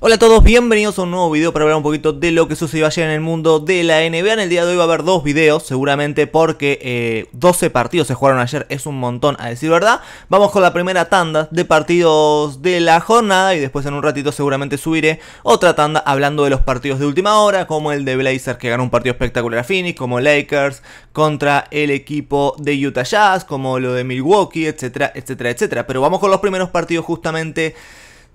Hola a todos, bienvenidos a un nuevo video para hablar un poquito de lo que sucedió ayer en el mundo de la NBA. En el día de hoy va a haber dos videos, seguramente porque 12 eh, partidos se jugaron ayer, es un montón a decir verdad. Vamos con la primera tanda de partidos de la jornada y después en un ratito seguramente subiré otra tanda hablando de los partidos de última hora, como el de Blazer que ganó un partido espectacular a Phoenix, como Lakers contra el equipo de Utah Jazz, como lo de Milwaukee, etcétera, etcétera, etcétera. Pero vamos con los primeros partidos justamente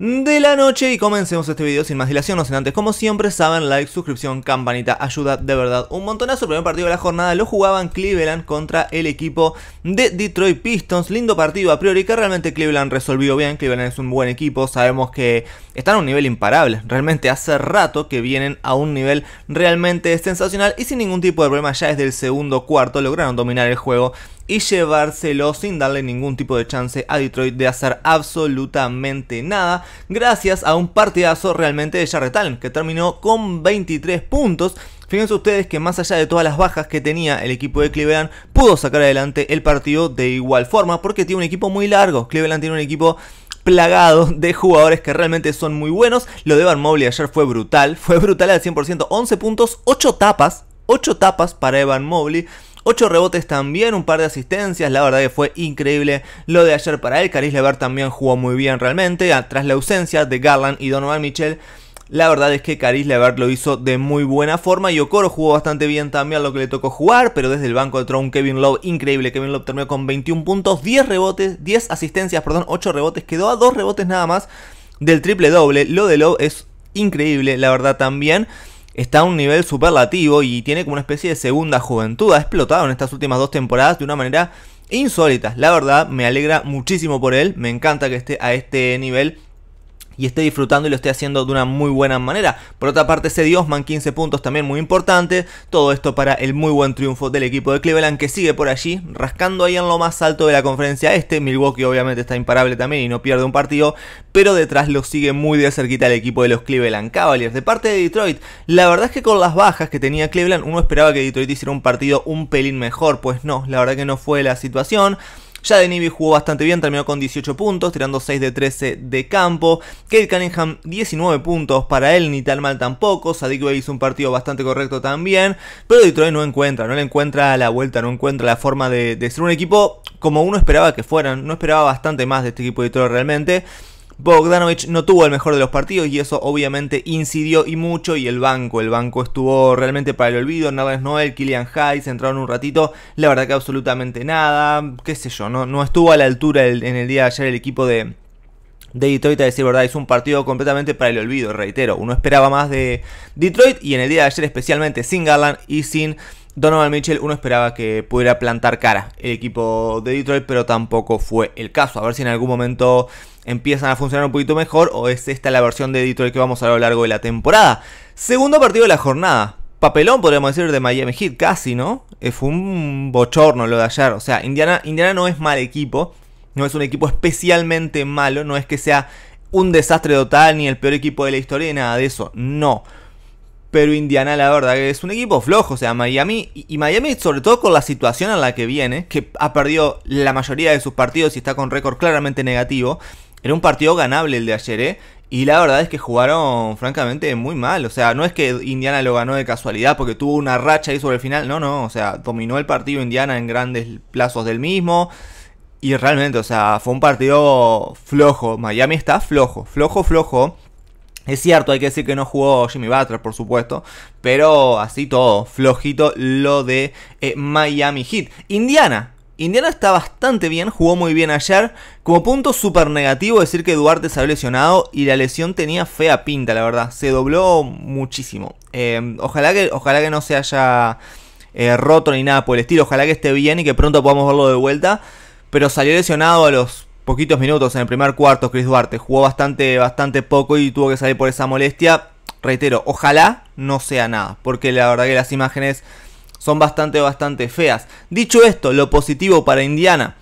de la noche y comencemos este video sin más dilación, no sin antes, como siempre saben, like, suscripción, campanita, ayuda de verdad un montonazo, el primer partido de la jornada lo jugaban Cleveland contra el equipo de Detroit Pistons, lindo partido a priori que realmente Cleveland resolvió bien, Cleveland es un buen equipo, sabemos que están a un nivel imparable, realmente hace rato que vienen a un nivel realmente sensacional y sin ningún tipo de problema ya desde el segundo cuarto lograron dominar el juego y llevárselo sin darle ningún tipo de chance a Detroit de hacer absolutamente nada, gracias a un partidazo realmente de Jarrett que terminó con 23 puntos. Fíjense ustedes que más allá de todas las bajas que tenía el equipo de Cleveland, pudo sacar adelante el partido de igual forma, porque tiene un equipo muy largo. Cleveland tiene un equipo plagado de jugadores que realmente son muy buenos. Lo de Evan Mobley ayer fue brutal, fue brutal al 100%, 11 puntos, 8 tapas, 8 tapas para Evan Mobley. 8 rebotes también, un par de asistencias, la verdad que fue increíble lo de ayer para él. Caris Lever también jugó muy bien realmente, ah, tras la ausencia de Garland y Donovan Mitchell. La verdad es que Caris Levert lo hizo de muy buena forma y Okoro jugó bastante bien también lo que le tocó jugar, pero desde el banco entró un Kevin Love increíble. Kevin Love terminó con 21 puntos, 10 rebotes, 10 asistencias, perdón, 8 rebotes, quedó a 2 rebotes nada más del triple doble. Lo de Love es increíble, la verdad también está a un nivel superlativo y tiene como una especie de segunda juventud. Ha explotado en estas últimas dos temporadas de una manera insólita. La verdad, me alegra muchísimo por él. Me encanta que esté a este nivel y esté disfrutando y lo esté haciendo de una muy buena manera. Por otra parte, ese Diosman 15 puntos también muy importante. Todo esto para el muy buen triunfo del equipo de Cleveland que sigue por allí, rascando ahí en lo más alto de la conferencia este. Milwaukee obviamente está imparable también y no pierde un partido, pero detrás lo sigue muy de cerquita el equipo de los Cleveland Cavaliers. De parte de Detroit, la verdad es que con las bajas que tenía Cleveland, uno esperaba que Detroit hiciera un partido un pelín mejor. Pues no, la verdad que no fue la situación. Ya de jugó bastante bien, terminó con 18 puntos, tirando 6 de 13 de campo. Kate Cunningham 19 puntos para él, ni tan mal tampoco. Sadik hizo un partido bastante correcto también. Pero Detroit no encuentra, no le encuentra la vuelta, no encuentra la forma de, de ser un equipo como uno esperaba que fueran. No esperaba bastante más de este equipo de Detroit realmente. Bogdanovich no tuvo el mejor de los partidos y eso obviamente incidió y mucho y el banco, el banco estuvo realmente para el olvido, no Noel, Kylian Hayes entraron un ratito, la verdad que absolutamente nada, qué sé yo, no, no estuvo a la altura en el día de ayer el equipo de, de Detroit, a decir verdad, es un partido completamente para el olvido, reitero, uno esperaba más de Detroit y en el día de ayer especialmente sin Garland y sin Donovan Mitchell uno esperaba que pudiera plantar cara el equipo de Detroit, pero tampoco fue el caso. A ver si en algún momento empiezan a funcionar un poquito mejor o es esta la versión de Detroit que vamos a ver a lo largo de la temporada. Segundo partido de la jornada. Papelón, podríamos decir, de Miami Heat, casi, ¿no? Eh, fue un bochorno lo de ayer. O sea, Indiana, Indiana no es mal equipo. No es un equipo especialmente malo. No es que sea un desastre total ni el peor equipo de la historia ni nada de eso. No. Pero Indiana, la verdad, que es un equipo flojo. O sea, Miami. Y Miami, sobre todo con la situación en la que viene, que ha perdido la mayoría de sus partidos y está con récord claramente negativo. Era un partido ganable el de ayer, ¿eh? Y la verdad es que jugaron, francamente, muy mal. O sea, no es que Indiana lo ganó de casualidad porque tuvo una racha ahí sobre el final. No, no. O sea, dominó el partido Indiana en grandes plazos del mismo. Y realmente, o sea, fue un partido flojo. Miami está flojo, flojo, flojo. Es cierto, hay que decir que no jugó Jimmy Butler, por supuesto, pero así todo, flojito lo de eh, Miami Heat. Indiana, Indiana está bastante bien, jugó muy bien ayer. Como punto súper negativo decir que Duarte se había lesionado y la lesión tenía fea pinta, la verdad. Se dobló muchísimo. Eh, ojalá, que, ojalá que no se haya eh, roto ni nada por el estilo. Ojalá que esté bien y que pronto podamos verlo de vuelta. Pero salió lesionado a los poquitos minutos en el primer cuarto Chris Duarte. Jugó bastante, bastante poco y tuvo que salir por esa molestia. Reitero, ojalá no sea nada, porque la verdad que las imágenes son bastante, bastante feas. Dicho esto, lo positivo para Indiana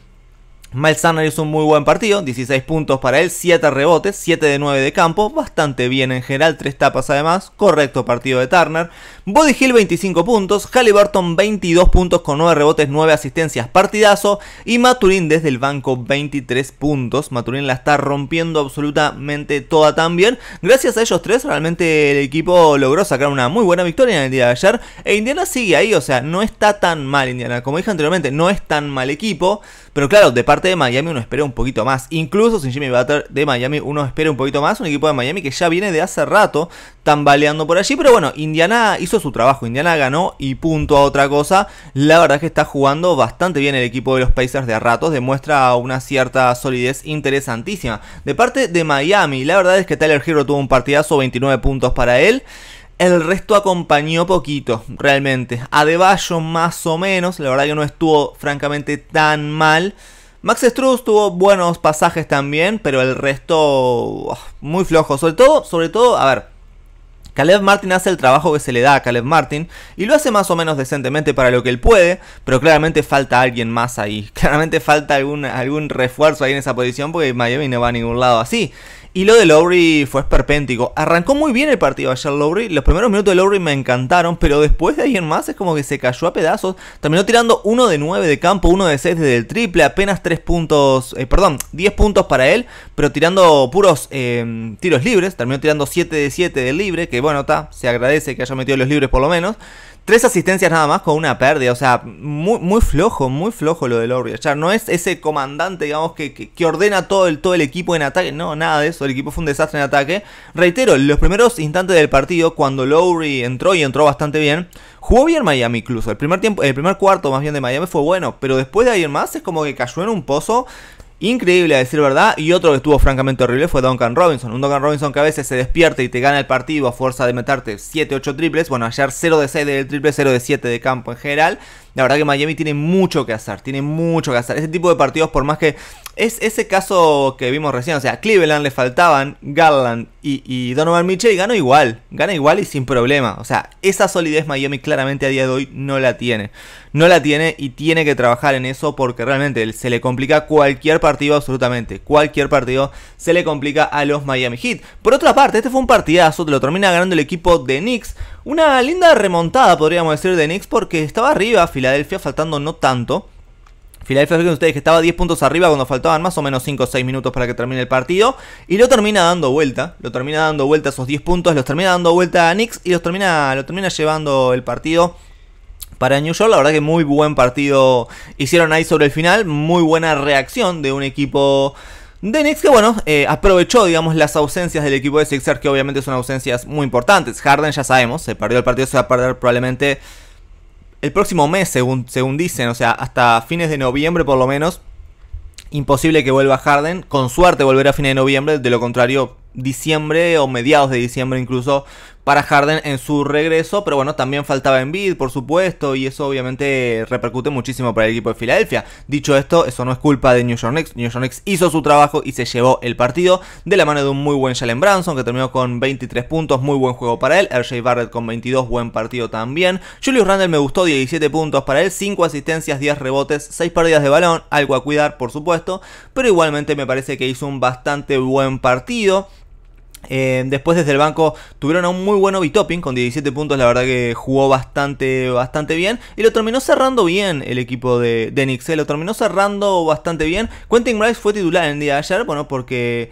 Miles Turner hizo un muy buen partido, 16 puntos para él, 7 rebotes, 7 de 9 de campo, bastante bien en general, 3 tapas además, correcto partido de Turner. Body Hill 25 puntos, Halliburton 22 puntos con 9 rebotes, 9 asistencias, partidazo y Maturín desde el banco 23 puntos. Maturín la está rompiendo absolutamente toda también. Gracias a ellos tres realmente el equipo logró sacar una muy buena victoria en el día de ayer e Indiana sigue ahí, o sea, no está tan mal Indiana. Como dije anteriormente, no es tan mal equipo, pero claro, de parte de Miami uno espera un poquito más. Incluso sin Jimmy Butler de Miami uno espera un poquito más. Un equipo de Miami que ya viene de hace rato tambaleando por allí. Pero bueno, Indiana hizo su trabajo. Indiana ganó y punto a otra cosa. La verdad que está jugando bastante bien el equipo de los Pacers de a ratos. Demuestra una cierta solidez interesantísima. De parte de Miami, la verdad es que Tyler Hero tuvo un partidazo, 29 puntos para él. El resto acompañó poquito, realmente. a Adebayo más o menos, la verdad que no estuvo francamente tan mal. Max Struz tuvo buenos pasajes también, pero el resto muy flojo. Sobre todo, sobre todo, a ver, Caleb Martin hace el trabajo que se le da a Caleb Martin y lo hace más o menos decentemente para lo que él puede, pero claramente falta alguien más ahí. Claramente falta algún, algún refuerzo ahí en esa posición porque Miami no va a ningún lado así. Y lo de Lowry fue esperpéntico. Arrancó muy bien el partido ayer Lowry. Los primeros minutos de Lowry me encantaron, pero después de ahí en más es como que se cayó a pedazos. Terminó tirando 1 de 9 de campo, 1 de 6 desde el triple, apenas 3 puntos, eh, perdón, 10 puntos para él, pero tirando puros em, tiros libres. Terminó tirando 7 de 7 de libre, que bueno, está, se agradece que haya metido los libres por lo menos. Tres asistencias nada más con una pérdida. O sea, muy, muy flojo, muy flojo lo de Lowry. sea, no es ese comandante, digamos, que, ordena todo el, todo el equipo en ataque. No, nada de eso. El equipo fue un desastre en ataque. Reitero, los primeros instantes del partido, cuando Lowry entró y entró bastante bien, jugó bien Miami incluso. El primer, tiempo, el primer cuarto más bien de Miami fue bueno. Pero después de ahí más es como que cayó en un pozo increíble a decir verdad. Y otro que estuvo francamente horrible fue Duncan Robinson. Un Duncan Robinson que a veces se despierta y te gana el partido a fuerza de meterte 7-8 triples. Bueno, ayer 0 de 6 del triple, 0 de 7 de campo en general. La verdad que Miami tiene mucho que hacer, tiene mucho que hacer. Ese tipo de partidos, por más que. Es ese caso que vimos recién, o sea, Cleveland le faltaban Garland y, Donovan Mitchell y ganó igual, gana igual y sin problema. O sea, esa solidez Miami claramente a día de hoy no la tiene no la tiene y tiene que trabajar en eso porque realmente se le complica cualquier partido absolutamente. Cualquier partido se le complica a los Miami Heat. Por otra parte, este fue un partidazo, lo termina ganando el equipo de Knicks. Una linda remontada, podríamos decir, de Knicks porque estaba arriba Filadelfia, faltando no tanto. Filadelfia, Fíjense ustedes que estaba 10 puntos arriba cuando faltaban más o menos 5 o 6 minutos para que termine el partido. Y lo termina dando vuelta. Lo termina dando vuelta esos 10 puntos. Los termina dando vuelta a Knicks y los termina, lo termina llevando el partido para New York. La verdad que muy buen partido hicieron ahí sobre el final. Muy buena reacción de un equipo de Knicks que bueno, eh, aprovechó digamos las ausencias del equipo de Sixers que obviamente son ausencias muy importantes. Harden ya sabemos, se perdió el partido, se va a perder probablemente el próximo mes según, según dicen, o sea, hasta fines de noviembre por lo menos. Imposible que vuelva Harden, con suerte volverá a fines de noviembre, de lo contrario diciembre o mediados de diciembre incluso para Harden en su regreso, pero bueno, también faltaba Embiid, por supuesto, y eso obviamente repercute muchísimo para el equipo de Filadelfia. Dicho esto, eso no es culpa de New York Knicks, New York Knicks hizo su trabajo y se llevó el partido de la mano de un muy buen Jalen Branson, que terminó con 23 puntos, muy buen juego para él, RJ Barrett con 22, buen partido también, Julius Randle me gustó, 17 puntos para él, 5 asistencias, 10 rebotes, 6 pérdidas de balón, algo a cuidar, por supuesto, pero igualmente me parece que hizo un bastante buen partido. Eh, después desde el banco tuvieron un muy bueno bitoping topping con 17 puntos, la verdad que jugó bastante, bastante bien y lo terminó cerrando bien el equipo de, de Nixel, eh, lo terminó cerrando bastante bien. Quentin Rice fue titular el día de ayer, bueno, porque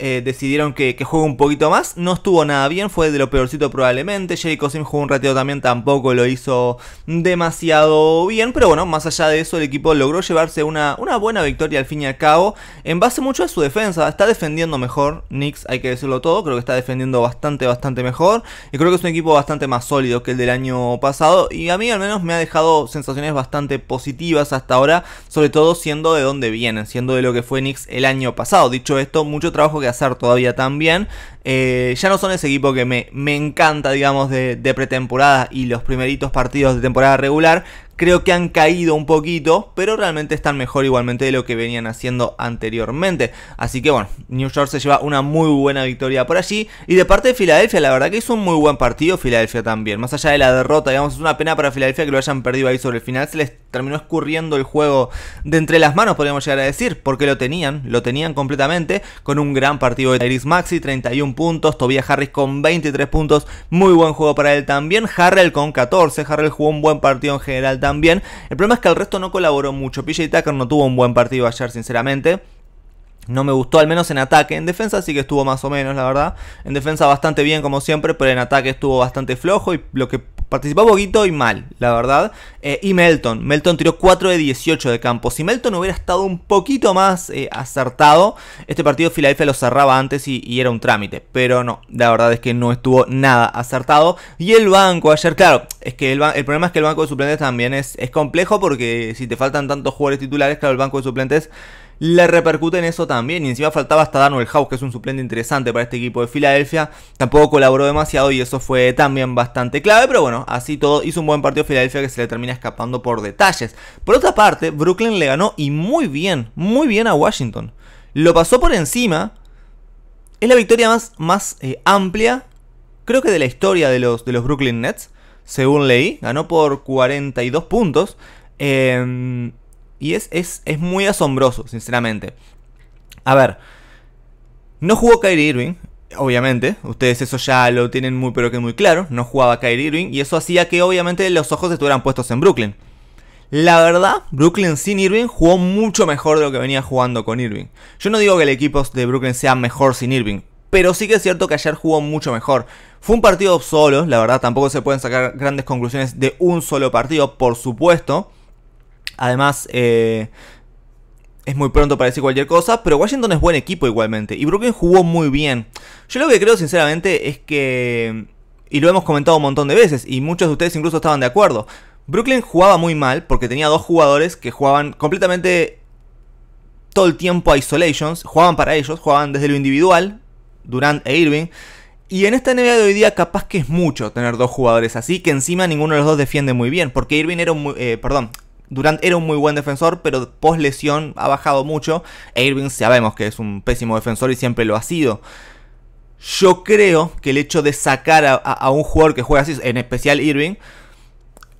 eh, decidieron que, que, juegue un poquito más. No estuvo nada bien, fue de lo peorcito probablemente. Jerry Cosim jugó un rateo también, tampoco lo hizo demasiado bien. Pero bueno, más allá de eso, el equipo logró llevarse una, una buena victoria al fin y al cabo. En base mucho a su defensa, está defendiendo mejor Knicks, hay que decirlo todo. Creo que está defendiendo bastante, bastante mejor. Y creo que es un equipo bastante más sólido que el del año pasado. Y a mí al menos me ha dejado sensaciones bastante positivas hasta ahora. Sobre todo siendo de dónde vienen, siendo de lo que fue Knicks el año pasado. Dicho esto, mucho trabajo que hacer todavía también. Eh, ya no son ese equipo que me, me encanta, digamos, de, de, pretemporada y los primeritos partidos de temporada regular. Creo que han caído un poquito, pero realmente están mejor igualmente de lo que venían haciendo anteriormente. Así que bueno, New York se lleva una muy buena victoria por allí. Y de parte de Filadelfia, la verdad que hizo un muy buen partido Filadelfia también. Más allá de la derrota, digamos, es una pena para Filadelfia que lo hayan perdido ahí sobre el final. Se les terminó escurriendo el juego de entre las manos, podríamos llegar a decir, porque lo tenían, lo tenían completamente, con un gran partido de Tyrese Maxi, 31 puntos, Tobias Harris con 23 puntos, muy buen juego para él también, Harrell con 14, Harrell jugó un buen partido en general también, el problema es que el resto no colaboró mucho, PJ Tucker no tuvo un buen partido ayer, sinceramente, no me gustó, al menos en ataque. En defensa sí que estuvo más o menos, la verdad. En defensa bastante bien, como siempre, pero en ataque estuvo bastante flojo. Y lo que Participó poquito y mal, la verdad. Eh, y Melton. Melton tiró 4 de 18 de campo. Si Melton hubiera estado un poquito más eh, acertado, este partido Filadelfia lo cerraba antes y, era un trámite. Pero no, la verdad es que no estuvo nada acertado. Y el banco ayer, claro, es que el, el problema es que el banco de suplentes también es, es complejo porque si te faltan tantos jugadores titulares, claro, el banco de suplentes le repercute en eso también. Y encima faltaba hasta Daniel House, que es un suplente interesante para este equipo de Filadelfia. Tampoco colaboró demasiado y eso fue también bastante clave. Pero bueno, así todo hizo un buen partido Filadelfia que se le termina escapando por detalles. Por otra parte, Brooklyn le ganó y muy bien, muy bien a Washington. Lo pasó por encima. Es la victoria más, más eh, amplia, creo que de la historia de los, de los Brooklyn Nets. Según leí, ganó por 42 puntos. Eh, y es, es, muy asombroso, sinceramente. A ver, no jugó Kyrie Irving, obviamente, ustedes eso ya lo tienen muy pero que muy claro, no jugaba Kyrie Irving y eso hacía que obviamente los ojos estuvieran puestos en Brooklyn. La verdad, Brooklyn sin Irving jugó mucho mejor de lo que venía jugando con Irving. Yo no digo que el equipo de Brooklyn sea mejor sin Irving, pero sí que es cierto que ayer jugó mucho mejor. Fue un partido solo, la verdad, tampoco se pueden sacar grandes conclusiones de un solo partido, por supuesto. Además, eh, es muy pronto para decir cualquier cosa, pero Washington es buen equipo igualmente. Y Brooklyn jugó muy bien. Yo lo que creo, sinceramente, es que. Y lo hemos comentado un montón de veces, y muchos de ustedes incluso estaban de acuerdo. Brooklyn jugaba muy mal porque tenía dos jugadores que jugaban completamente todo el tiempo a isolations, jugaban para ellos, jugaban desde lo individual, Durant e Irving. Y en esta NBA de hoy día capaz que es mucho tener dos jugadores así, que encima ninguno de los dos defiende muy bien, porque Irving era un muy, eh, perdón, Durant era un muy buen defensor, pero post lesión ha bajado mucho. E Irving sabemos que es un pésimo defensor y siempre lo ha sido. Yo creo que el hecho de sacar a, a un jugador que juega así, en especial Irving,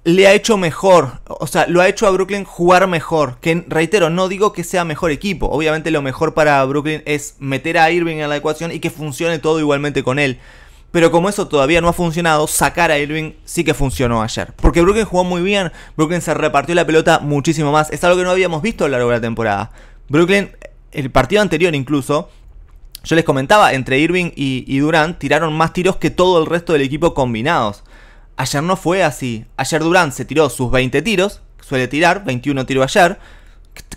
le ha hecho mejor, o sea, lo ha hecho a Brooklyn jugar mejor. Que reitero, no digo que sea mejor equipo. Obviamente lo mejor para Brooklyn es meter a Irving en la ecuación y que funcione todo igualmente con él. Pero como eso todavía no ha funcionado, sacar a Irving sí que funcionó ayer. Porque Brooklyn jugó muy bien, Brooklyn se repartió la pelota muchísimo más. Es algo que no habíamos visto a lo largo de la temporada. Brooklyn, el partido anterior incluso, yo les comentaba, entre Irving y, Durant tiraron más tiros que todo el resto del equipo combinados. Ayer no fue así. Ayer Durant se tiró sus 20 tiros, suele tirar, 21 tiros ayer,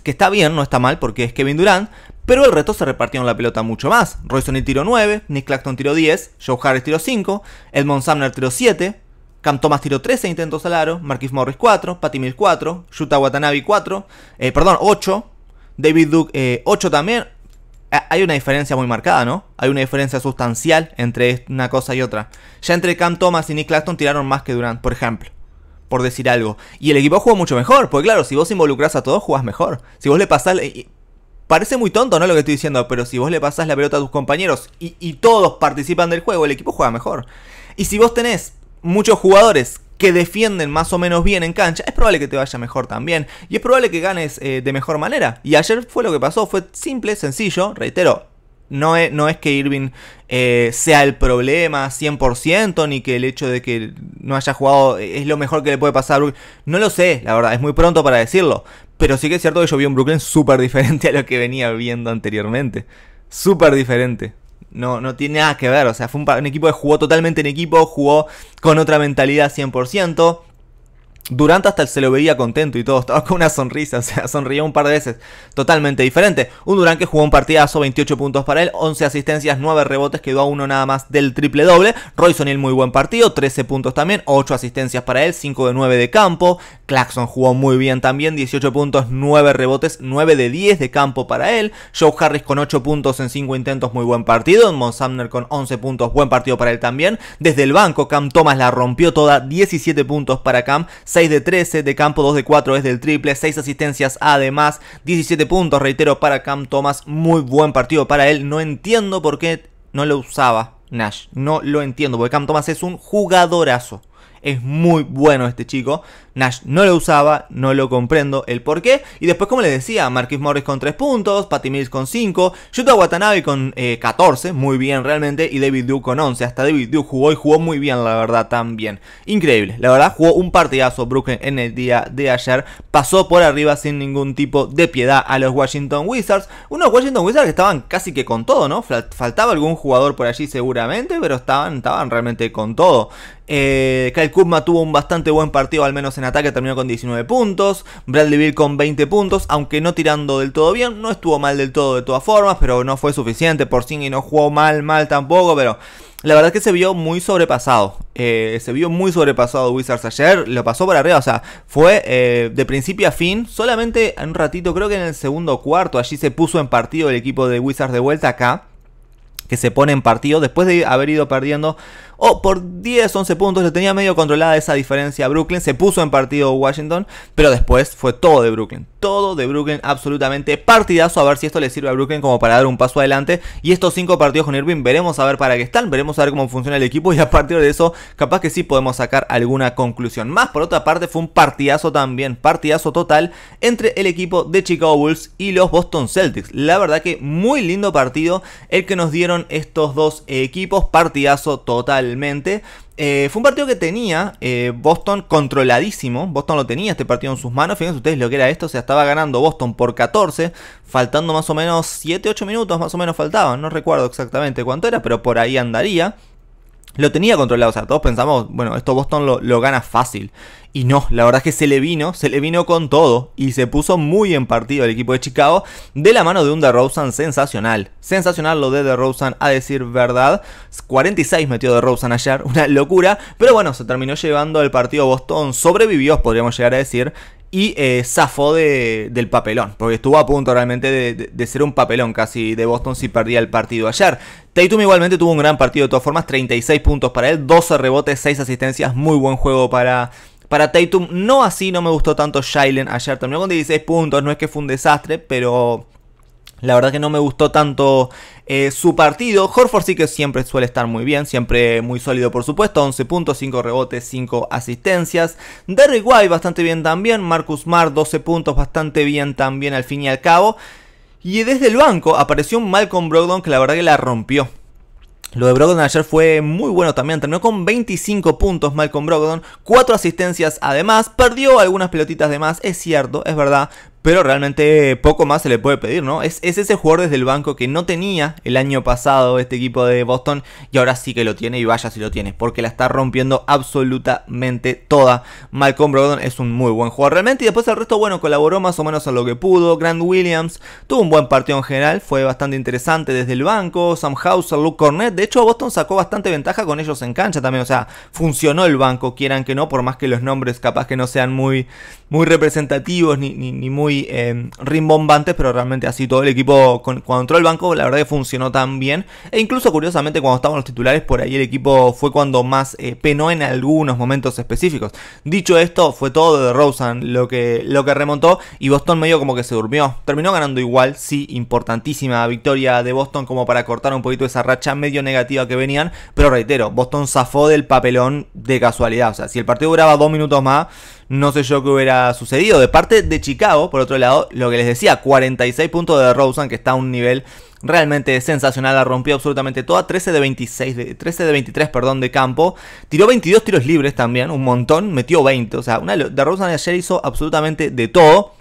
que está bien, no está mal porque es Kevin Durant, pero el resto se repartieron la pelota mucho más. Roy Sony tiró 9, Nick Claxton tiró 10, Joe Harris tiró 5, Edmond Sumner tiró 7, Cam Thomas tiró 13 intentos al aro, Marquis Morris 4, Patty Mills 4, Yuta Watanabe 4, eh, perdón, 8, David Duke 8 eh, también. hay una diferencia muy marcada, ¿no? Hay una diferencia sustancial entre una cosa y otra. Ya entre Cam Thomas y Nick Claxton tiraron más que Durant, por ejemplo por decir algo. Y el equipo jugó mucho mejor, porque claro, si vos involucrás a todos, jugás mejor. Si vos le pasás, eh, Parece muy tonto, ¿no? Lo que estoy diciendo, pero si vos le pasás la pelota a tus compañeros y, todos participan del juego, el equipo juega mejor. Y si vos tenés muchos jugadores que defienden más o menos bien en cancha, es probable que te vaya mejor también. Y es probable que ganes eh, de mejor manera. Y ayer fue lo que pasó, fue simple, sencillo, reitero, no es, que Irving eh, sea el problema 100%, ni que el hecho de que no haya jugado eh, es lo mejor que le puede pasar. No lo sé, la verdad, es muy pronto para decirlo. Pero sí que es cierto que yo vi un Brooklyn súper diferente a lo que venía viendo anteriormente. Súper diferente. No, no tiene nada que ver. O sea, fue un, un, equipo que jugó totalmente en equipo, jugó con otra mentalidad 100%. Durante hasta se lo veía contento y todo, estaba con una sonrisa, o sea, sonrió un par de veces, totalmente diferente. Un Durant que jugó un partidazo, 28 puntos para él, 11 asistencias, 9 rebotes, quedó a uno nada más del triple doble. Royson el muy buen partido, 13 puntos también, 8 asistencias para él, 5 de 9 de campo. Claxon jugó muy bien también, 18 puntos, 9 rebotes, 9 de 10 de campo para él. Joe Harris con 8 puntos en 5 intentos, muy buen partido. Monsumner con 11 puntos, buen partido para él también. Desde el banco, Cam Thomas la rompió toda, 17 puntos para Cam. 6 de 13 de campo, 2 de 4 es del triple, 6 asistencias además, 17 puntos, reitero, para Cam Thomas, muy buen partido para él, no entiendo por qué no lo usaba Nash, no lo entiendo, porque Cam Thomas es un jugadorazo. Es muy bueno este chico. Nash no lo usaba, no lo comprendo el porqué Y después, como le decía, Marquis Morris con 3 puntos, Patty Mills con 5, Yuta Watanabe con 14, eh, muy bien realmente, y David Duke con 11. Hasta David Duke jugó y jugó muy bien, la verdad, también. Increíble, la verdad, jugó un partidazo Brooklyn en el día de ayer. Pasó por arriba sin ningún tipo de piedad a los Washington Wizards. Unos Washington Wizards que estaban casi que con todo, ¿no? Faltaba algún jugador por allí seguramente, pero estaban, estaban realmente con todo. Eh, Kyle Kuzma tuvo un bastante buen partido, al menos en ataque, terminó con 19 puntos. Bradley Bill con 20 puntos, aunque no tirando del todo bien, no estuvo mal del todo de todas formas, pero no fue suficiente. Por y no jugó mal, mal tampoco, pero la verdad es que se vio muy sobrepasado. Eh, se vio muy sobrepasado Wizards ayer. Lo pasó para arriba. O sea, fue eh, de principio a fin. Solamente en un ratito, creo que en el segundo cuarto, allí se puso en partido el equipo de Wizards de vuelta acá. Que se pone en partido después de haber ido perdiendo o oh, por 10, 11 puntos. le tenía medio controlada esa diferencia a Brooklyn. Se puso en partido Washington, pero después fue todo de Brooklyn. Todo de Brooklyn, absolutamente partidazo. A ver si esto le sirve a Brooklyn como para dar un paso adelante. Y estos 5 partidos con Irving, veremos a ver para qué están, veremos a ver cómo funciona el equipo. Y a partir de eso, capaz que sí podemos sacar alguna conclusión. Más por otra parte, fue un partidazo también, partidazo total entre el equipo de Chicago Bulls y los Boston Celtics. La verdad que muy lindo partido el que nos dieron estos dos equipos. Partidazo total eh, fue un partido que tenía eh, Boston controladísimo. Boston lo tenía este partido en sus manos. Fíjense ustedes lo que era esto. O sea, estaba ganando Boston por 14, faltando más o menos 7, 8 minutos, más o menos faltaban. No recuerdo exactamente cuánto era, pero por ahí andaría lo tenía controlado. O sea, todos pensamos, bueno, esto Boston lo, gana fácil. Y no, la verdad es que se le vino, se le vino con todo. Y se puso muy en partido el equipo de Chicago de la mano de un DeRozan sensacional. Sensacional lo de DeRozan, a decir verdad. 46 metió DeRozan ayer, una locura. Pero bueno, se terminó llevando el partido Boston. Sobrevivió, podríamos llegar a decir y eh, zafó del papelón, porque estuvo a punto realmente de, ser un papelón casi de Boston si perdía el partido ayer. Tatum igualmente tuvo un gran partido de todas formas, 36 puntos para él, 12 rebotes, 6 asistencias, muy buen juego para... Para Tatum, no así, no me gustó tanto Shailen ayer, también con 16 puntos, no es que fue un desastre, pero la verdad que no me gustó tanto eh, su partido. Horford sí que siempre suele estar muy bien, siempre muy sólido por supuesto. 11 puntos, 5 rebotes, 5 asistencias. Derrick White bastante bien también. Marcus Mar 12 puntos, bastante bien también al fin y al cabo. Y desde el banco apareció un Malcolm Brogdon que la verdad que la rompió. Lo de Brogdon ayer fue muy bueno también, terminó con 25 puntos Malcolm Brogdon, 4 asistencias además, perdió algunas pelotitas de más, es cierto, es verdad, pero realmente poco más se le puede pedir, ¿no? Es, ese jugador desde el banco que no tenía el año pasado este equipo de Boston y ahora sí que lo tiene y vaya si lo tiene, porque la está rompiendo absolutamente toda. Malcolm Brogdon es un muy buen jugador realmente y después el resto, bueno, colaboró más o menos a lo que pudo. Grant Williams tuvo un buen partido en general, fue bastante interesante desde el banco. Sam Hauser, Luke Cornett, de hecho Boston sacó bastante ventaja con ellos en cancha también, o sea, funcionó el banco, quieran que no, por más que los nombres capaz que no sean muy, muy representativos ni muy eh, rimbombantes, pero realmente así todo el equipo cuando entró el banco, la verdad que funcionó tan bien. E incluso curiosamente cuando estaban los titulares, por ahí el equipo fue cuando más eh, penó en algunos momentos específicos. Dicho esto, fue todo de Rosen lo que, lo que remontó y Boston medio como que se durmió. Terminó ganando igual, sí, importantísima victoria de Boston como para cortar un poquito esa racha medio negativa que venían, pero reitero, Boston zafó del papelón de casualidad. O sea, si el partido duraba dos minutos más no sé yo qué hubiera sucedido. De parte de Chicago, por otro lado, lo que les decía, 46 puntos de Rosen, que está a un nivel realmente sensacional, la rompió absolutamente toda, 13 de 26, de, 13 de 23, perdón, de campo, tiró 22 tiros libres también, un montón, metió 20, o sea, una, de Rosen ayer hizo absolutamente de todo.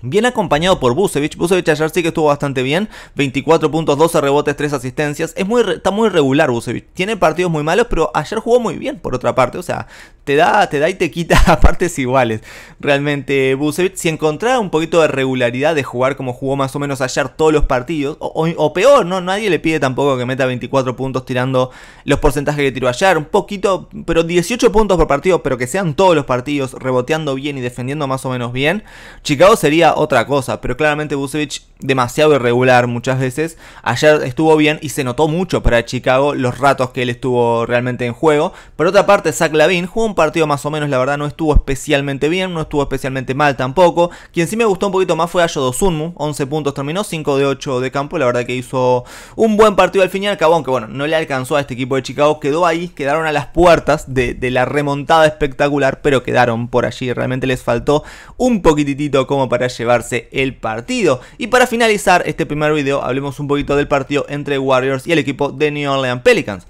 Bien acompañado por Busevich. Busevich ayer sí que estuvo bastante bien. 24 puntos, 12 rebotes, 3 asistencias. Es muy, está muy regular Busevich. Tiene partidos muy malos, pero ayer jugó muy bien, por otra parte. O sea, te da, te da y te quita partes iguales. Realmente, Bucevic, si encontrara un poquito de regularidad de jugar como jugó más o menos ayer todos los partidos, o, peor, ¿no? Nadie le pide tampoco que meta 24 puntos tirando los porcentajes que tiró ayer, un poquito, pero 18 puntos por partido, pero que sean todos los partidos, reboteando bien y defendiendo más o menos bien. Chicago sería otra cosa, pero claramente Bucevic demasiado irregular muchas veces. Ayer estuvo bien y se notó mucho para Chicago los ratos que él estuvo realmente en juego. Por otra parte, Zach Lavin jugó un partido más o menos, la verdad no estuvo especialmente bien, no estuvo especialmente mal tampoco. Quien sí me gustó un poquito más fue Ayodo Sunmu, 11 puntos terminó, 5 de 8 de campo, la verdad que hizo un buen partido al final y al aunque bueno, no le alcanzó a este equipo de Chicago, quedó ahí, quedaron a las puertas de, la remontada espectacular, pero quedaron por allí, realmente les faltó un poquitito como para llevarse el partido. Y para finalizar este primer video, hablemos un poquito del partido entre Warriors y el equipo de New Orleans Pelicans.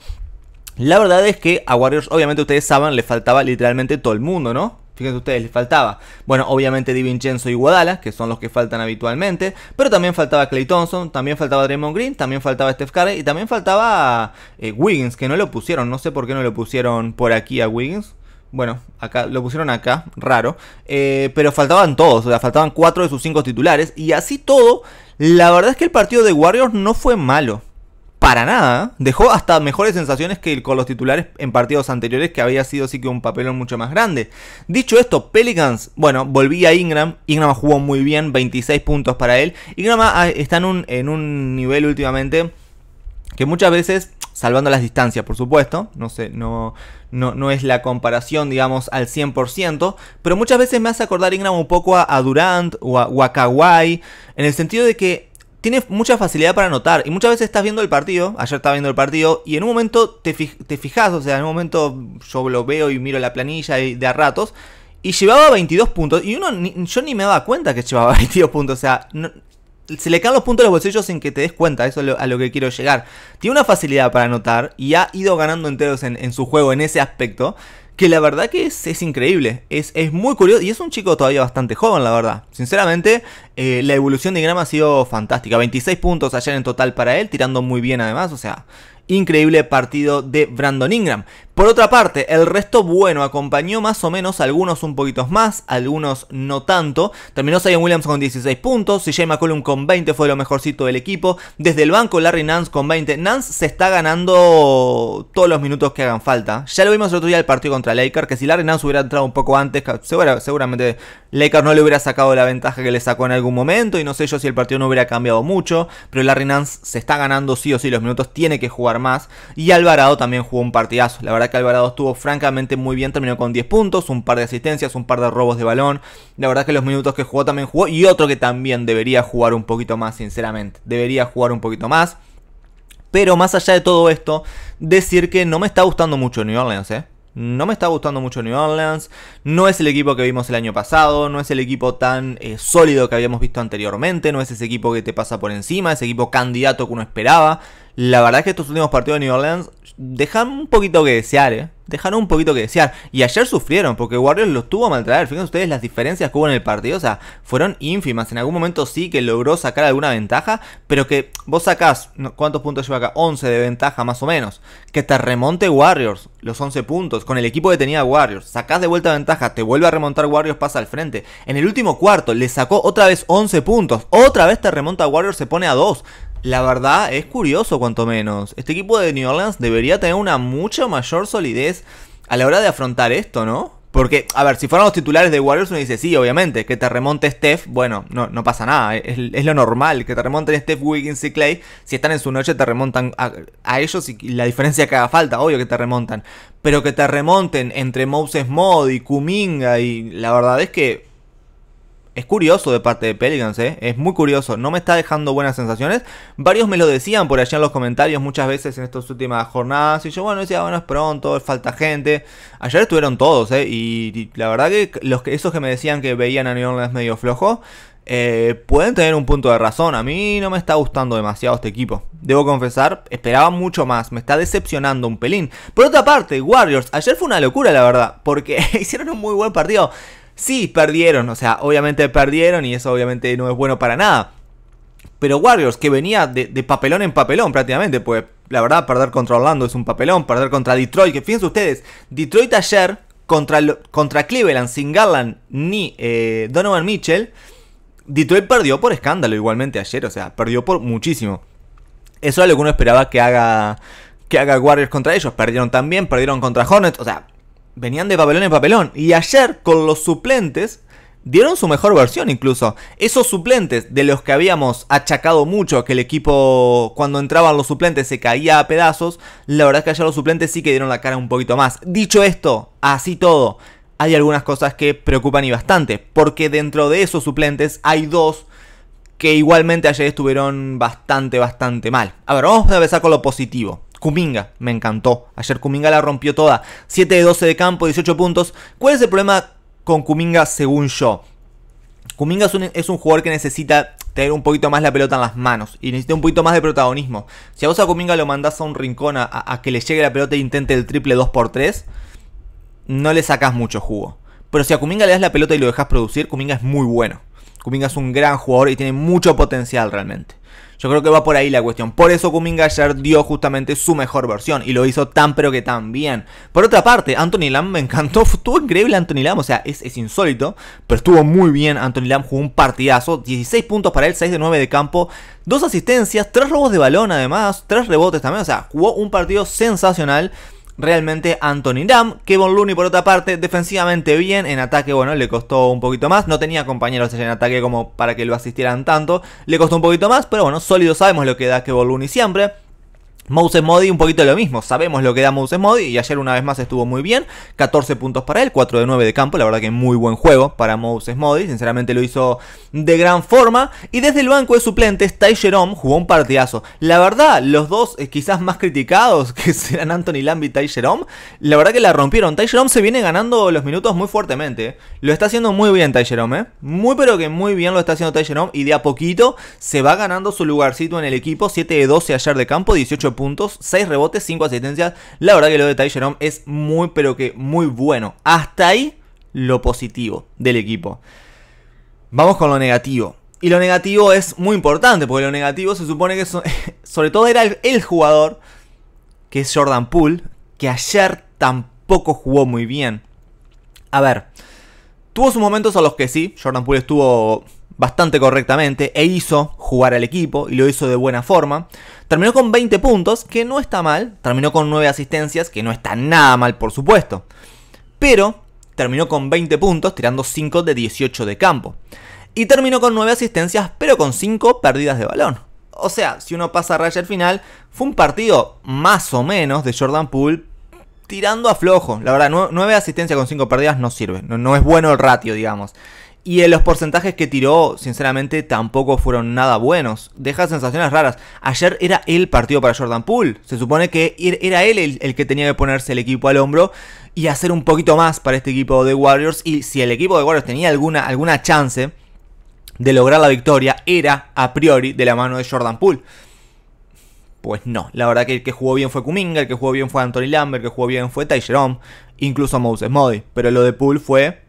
La verdad es que a Warriors, obviamente ustedes saben, le faltaba literalmente todo el mundo, ¿no? Fíjense ustedes, le faltaba. Bueno, obviamente DiVincenzo y Guadala, que son los que faltan habitualmente. Pero también faltaba Clay Thompson, también faltaba Draymond Green, también faltaba Steph Curry y también faltaba eh, Wiggins, que no lo pusieron. No sé por qué no lo pusieron por aquí a Wiggins. Bueno, acá lo pusieron acá, raro. Eh, pero faltaban todos, o sea, faltaban cuatro de sus cinco titulares. Y así todo, la verdad es que el partido de Warriors no fue malo para nada. ¿eh? Dejó hasta mejores sensaciones que con los titulares en partidos anteriores, que había sido sí que un papelón mucho más grande. Dicho esto, Pelicans, bueno, volvía a Ingram. Ingram jugó muy bien, 26 puntos para él. Ingram está en un, en un nivel últimamente que muchas veces salvando las distancias, por supuesto, no sé, no, no, es la comparación, digamos, al 100%, pero muchas veces me hace acordar Ingram un poco a, Durant o a, o a Kawhi, en el sentido de que tiene mucha facilidad para anotar. Y muchas veces estás viendo el partido, ayer estaba viendo el partido, y en un momento te, te fijas, o sea, en un momento yo lo veo y miro la planilla de a ratos, y llevaba 22 puntos. Y uno yo ni me daba cuenta que llevaba 22 puntos, o sea, se le caen los puntos a los bolsillos sin que te des cuenta, eso es a lo que quiero llegar. Tiene una facilidad para anotar y ha ido ganando enteros en, en su juego en ese aspecto que la verdad que es, increíble, es, es, muy curioso y es un chico todavía bastante joven, la verdad. Sinceramente, eh, la evolución de Grama ha sido fantástica. 26 puntos ayer en total para él, tirando muy bien además, o sea, increíble partido de Brandon Ingram. Por otra parte, el resto bueno acompañó más o menos, algunos un poquito más, algunos no tanto. Terminó Zion Williams con 16 puntos, CJ McCollum con 20 fue lo mejorcito del equipo. Desde el banco Larry Nance con 20. Nance se está ganando todos los minutos que hagan falta. Ya lo vimos el otro día el partido contra Laker, que si Larry Nance hubiera entrado un poco antes, seguramente Lakers no le hubiera sacado la ventaja que le sacó en algún momento y no sé yo si el partido no hubiera cambiado mucho, pero Larry Nance se está ganando sí o sí los minutos, tiene que jugar más. Y Alvarado también jugó un partidazo. La verdad que Alvarado estuvo francamente muy bien, terminó con 10 puntos, un par de asistencias, un par de robos de balón. La verdad que los minutos que jugó también jugó. Y otro que también debería jugar un poquito más, sinceramente. Debería jugar un poquito más. Pero más allá de todo esto, decir que no me está gustando mucho New Orleans, ¿eh? No me está gustando mucho New Orleans, no es el equipo que vimos el año pasado, no es el equipo tan eh, sólido que habíamos visto anteriormente, no es ese equipo que te pasa por encima, ese equipo candidato que uno esperaba. La verdad es que estos últimos partidos de New Orleans dejan un poquito que desear, ¿eh? dejaron un poquito que desear. Y ayer sufrieron, porque Warriors los tuvo a maltraer. Fíjense ustedes las diferencias que hubo en el partido. O sea, fueron ínfimas. En algún momento sí que logró sacar alguna ventaja, pero que vos sacás, ¿cuántos puntos lleva acá? 11 de ventaja más o menos. Que te remonte Warriors los 11 puntos con el equipo que tenía Warriors. Sacás de vuelta ventaja, te vuelve a remontar Warriors, pasa al frente. En el último cuarto le sacó otra vez 11 puntos. Otra vez te remonta Warriors, se pone a 2. La verdad es curioso cuanto menos. Este equipo de New Orleans debería tener una mucho mayor solidez a la hora de afrontar esto, ¿no? Porque, a ver, si fueran los titulares de Warriors uno dice, sí, obviamente, que te remonte Steph, bueno, no, pasa nada, es, lo normal, que te remonten Steph, Wiggins y Clay, si están en su noche te remontan a, ellos y la diferencia que haga falta, obvio que te remontan, pero que te remonten entre Moses Mod y Kuminga y la verdad es que es curioso de parte de Pelicans, ¿eh? es muy curioso, no me está dejando buenas sensaciones. Varios me lo decían por allá en los comentarios muchas veces en estas últimas jornadas. Y yo, bueno, decía, bueno, es pronto, falta gente. Ayer estuvieron todos, ¿eh? y, la verdad que, los que esos que me decían que veían a New Orleans medio flojo, eh, pueden tener un punto de razón. A mí no me está gustando demasiado este equipo. Debo confesar, esperaba mucho más. Me está decepcionando un pelín. Por otra parte, Warriors, ayer fue una locura, la verdad. Porque hicieron un muy buen partido. Sí, perdieron, o sea, obviamente perdieron y eso obviamente no es bueno para nada. Pero Warriors, que venía de, papelón en papelón prácticamente, pues la verdad perder contra Orlando es un papelón, perder contra Detroit, que fíjense ustedes, Detroit ayer contra, contra Cleveland sin Garland ni eh, Donovan Mitchell, Detroit perdió por escándalo igualmente ayer, o sea, perdió por muchísimo. Eso era lo que uno esperaba que haga, que haga Warriors contra ellos, perdieron también, perdieron contra Hornets, o sea, venían de papelón en papelón. Y ayer con los suplentes dieron su mejor versión incluso. Esos suplentes de los que habíamos achacado mucho que el equipo cuando entraban los suplentes se caía a pedazos, la verdad es que ayer los suplentes sí que dieron la cara un poquito más. Dicho esto, así todo, hay algunas cosas que preocupan y bastante, porque dentro de esos suplentes hay dos que igualmente ayer estuvieron bastante, bastante mal. A ver, vamos a empezar con lo positivo. Kuminga, me encantó. Ayer Kuminga la rompió toda. 7 de 12 de campo, 18 puntos. ¿Cuál es el problema con Kuminga según yo? Kuminga es un, jugador que necesita tener un poquito más la pelota en las manos y necesita un poquito más de protagonismo. Si a vos a Kuminga lo mandás a un rincón a, que le llegue la pelota e intente el triple 2x3, no le sacas mucho jugo. Pero si a Kuminga le das la pelota y lo dejas producir, Kuminga es muy bueno. Kuminga es un gran jugador y tiene mucho potencial realmente. Yo creo que va por ahí la cuestión. Por eso Kuminga ayer dio justamente su mejor versión y lo hizo tan pero que tan bien. Por otra parte, Anthony Lamb me encantó, estuvo increíble Anthony Lam, o sea, es, insólito, pero estuvo muy bien. Anthony Lam jugó un partidazo, 16 puntos para él, 6 de 9 de campo, dos asistencias, tres robos de balón además, tres rebotes también, o sea, jugó un partido sensacional realmente Anthony ram Kevon Looney, por otra parte, defensivamente bien. En ataque, bueno, le costó un poquito más. No tenía compañeros en ataque como para que lo asistieran tanto. Le costó un poquito más, pero bueno, sólido sabemos lo que da Kevon Looney siempre. Mouse Modi, un poquito lo mismo. Sabemos lo que da Mouse Modi y ayer una vez más estuvo muy bien. 14 puntos para él, 4 de 9 de campo. La verdad que muy buen juego para Mouse Modi. Sinceramente lo hizo de gran forma. Y desde el banco de suplentes, Ty Jerome jugó un partidazo. La verdad, los dos eh, quizás más criticados, que serán Anthony Lamb y Ty Jerome, la verdad que la rompieron. Ty Jerome se viene ganando los minutos muy fuertemente. Eh. Lo está haciendo muy bien Ty Jerome, eh. Muy pero que muy bien lo está haciendo Ty Y de a poquito se va ganando su lugarcito en el equipo. 7 de 12 ayer de campo, 18 puntos, 6 rebotes, 5 asistencias. La verdad que lo de Ty Jerome es muy, pero que muy bueno. Hasta ahí lo positivo del equipo. Vamos con lo negativo. Y lo negativo es muy importante, porque lo negativo se supone que sobre todo era el, el jugador, que es Jordan Poole, que ayer tampoco jugó muy bien. A ver, tuvo sus momentos a los que sí, Jordan Poole estuvo bastante correctamente e hizo jugar al equipo y lo hizo de buena forma. Terminó con 20 puntos, que no está mal, terminó con 9 asistencias, que no está nada mal por supuesto, pero terminó con 20 puntos tirando 5 de 18 de campo. Y terminó con 9 asistencias, pero con 5 pérdidas de balón. O sea, si uno pasa a raya al final, fue un partido más o menos de Jordan Poole tirando a flojo. La verdad, 9 asistencias con 5 pérdidas no sirve. no es bueno el ratio, digamos. Y en los porcentajes que tiró, sinceramente, tampoco fueron nada buenos. Deja sensaciones raras. Ayer era el partido para Jordan Poole. Se supone que era él el, que tenía que ponerse el equipo al hombro y hacer un poquito más para este equipo de Warriors. Y si el equipo de Warriors tenía alguna, alguna chance de lograr la victoria, era a priori de la mano de Jordan Poole. Pues no, la verdad que el que jugó bien fue Kuminga, el que jugó bien fue Anthony Lambert, el que jugó bien fue Ty Jerome, incluso Moses Modi. Pero lo de Poole fue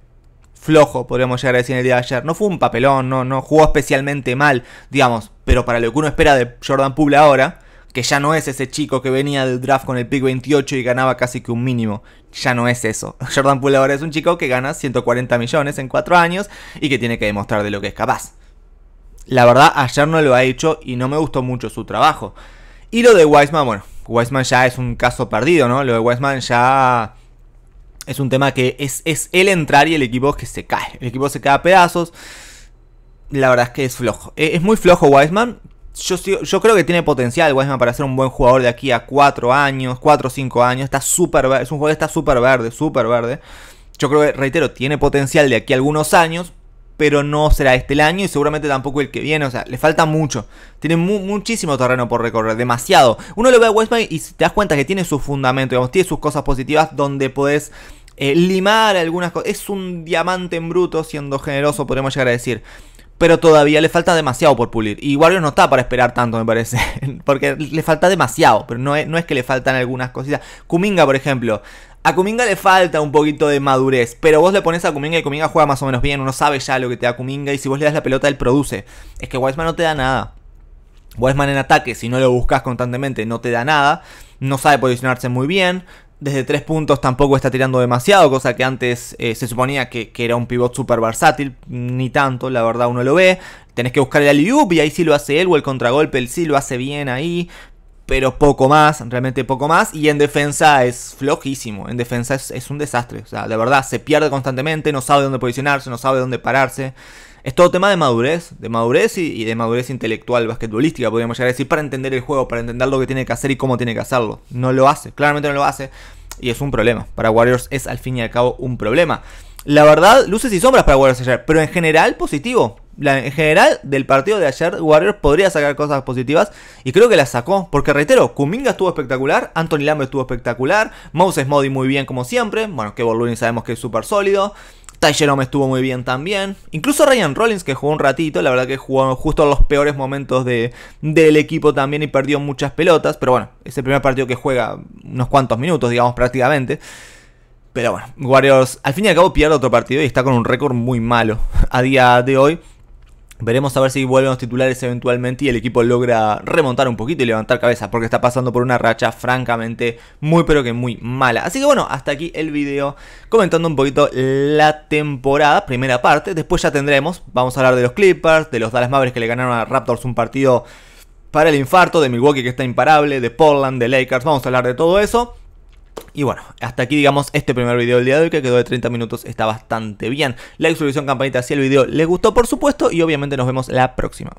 flojo, podríamos llegar a decir en el día de ayer. No fue un papelón, no, no jugó especialmente mal, digamos, pero para lo que uno espera de Jordan Poole ahora, que ya no es ese chico que venía del draft con el pick 28 y ganaba casi que un mínimo. Ya no es eso. Jordan Poole ahora es un chico que gana 140 millones en 4 años y que tiene que demostrar de lo que es capaz. La verdad, ayer no lo ha hecho y no me gustó mucho su trabajo. Y lo de Wiseman, bueno, Wiseman ya es un caso perdido, ¿no? Lo de Wiseman ya es un tema que es, el entrar y el equipo que se cae. El equipo se cae a pedazos. La verdad es que es flojo. E, es muy flojo Wiseman. Yo, yo creo que tiene potencial Wiseman para ser un buen jugador de aquí a 4 años, 4 o 5 años. Está súper Es un jugador que está súper verde, súper verde. Yo creo que, reitero, tiene potencial de aquí a algunos años, pero no será este el año y seguramente tampoco el que viene. O sea, le falta mucho. Tiene muchísimo terreno por recorrer, demasiado. Uno lo ve a Westman y te das cuenta que tiene sus fundamentos. digamos, tiene sus cosas positivas donde podés eh, limar algunas cosas. Es un diamante en bruto, siendo generoso, podemos llegar a decir. Pero todavía le falta demasiado por pulir. Y Warriors no está para esperar tanto, me parece. Porque le falta demasiado. Pero no es, no es que le faltan algunas cositas. Kuminga, por ejemplo. A Kuminga le falta un poquito de madurez, pero vos le pones a Kuminga y Kuminga juega más o menos bien, uno sabe ya lo que te da Kuminga y si vos le das la pelota él produce. Es que Wiseman no te da nada. Wiseman en ataque, si no lo buscas constantemente, no te da nada. No sabe posicionarse muy bien, desde tres puntos tampoco está tirando demasiado, cosa que antes eh, se suponía que, era un pivot súper versátil. Ni tanto, la verdad uno lo ve. Tenés que buscar el alley y ahí sí lo hace él o el contragolpe, él sí lo hace bien ahí. Pero poco más, realmente poco más. Y en defensa es flojísimo. En defensa es, un desastre. O sea, la verdad, se pierde constantemente, no sabe dónde posicionarse, no sabe dónde pararse es todo tema de madurez, de madurez y, de madurez intelectual, basquetbolística, podríamos llegar a decir, para entender el juego, para entender lo que tiene que hacer y cómo tiene que hacerlo. No lo hace, claramente no lo hace, y es un problema. Para Warriors es al fin y al cabo un problema. La verdad, luces y sombras para Warriors ayer, pero en general positivo. en general, del partido de ayer, Warriors podría sacar cosas positivas y creo que las sacó. Porque reitero, Kuminga estuvo espectacular, Anthony Lamb estuvo espectacular, Moses Modi muy bien como siempre. Bueno, que Looney sabemos que es súper sólido. Ty Jerome estuvo muy bien también. Incluso Ryan Rollins, que jugó un ratito, la verdad que jugó justo en los peores momentos de, del equipo también y perdió muchas pelotas. Pero bueno, es el primer partido que juega unos cuantos minutos, digamos, prácticamente. Pero bueno, Warriors al fin y al cabo pierde otro partido y está con un récord muy malo a día de hoy. Veremos a ver si vuelven los titulares eventualmente y el equipo logra remontar un poquito y levantar cabeza porque está pasando por una racha francamente muy pero que muy mala. Así que bueno, hasta aquí el video comentando un poquito la temporada, primera parte. Después ya tendremos, vamos a hablar de los Clippers, de los Dallas Mavericks que le ganaron a Raptors un partido para el infarto, de Milwaukee que está imparable, de Portland, de Lakers, vamos a hablar de todo eso. Y bueno, hasta aquí digamos este primer video del día de hoy que quedó de 30 minutos, está bastante bien. Like, suscripción, campanita si el video les gustó por supuesto y obviamente nos vemos la próxima.